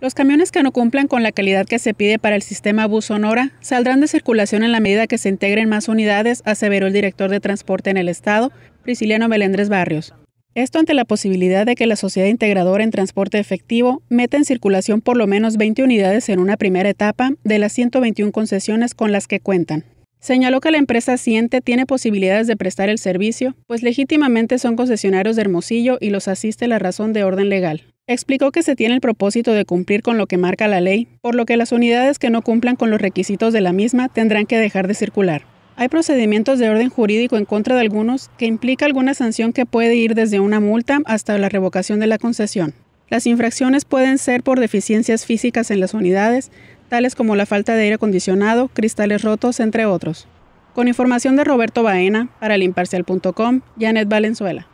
Los camiones que no cumplan con la calidad que se pide para el sistema Bus Sonora saldrán de circulación en la medida que se integren más unidades, aseveró el director de transporte en el estado, Prisciliano Melendres Barrios. Esto ante la posibilidad de que la Sociedad Integradora en Transporte Efectivo meta en circulación por lo menos 20 unidades en una primera etapa de las 121 concesiones con las que cuentan. Señaló que la empresa Siente tiene posibilidades de prestar el servicio, pues legítimamente son concesionarios de Hermosillo y los asiste la razón de orden legal. Explicó que se tiene el propósito de cumplir con lo que marca la ley, por lo que las unidades que no cumplan con los requisitos de la misma tendrán que dejar de circular. Hay procedimientos de orden jurídico en contra de algunos que implica alguna sanción que puede ir desde una multa hasta la revocación de la concesión. Las infracciones pueden ser por deficiencias físicas en las unidades, tales como la falta de aire acondicionado, cristales rotos, entre otros. Con información de Roberto Baena, para el Janet Valenzuela.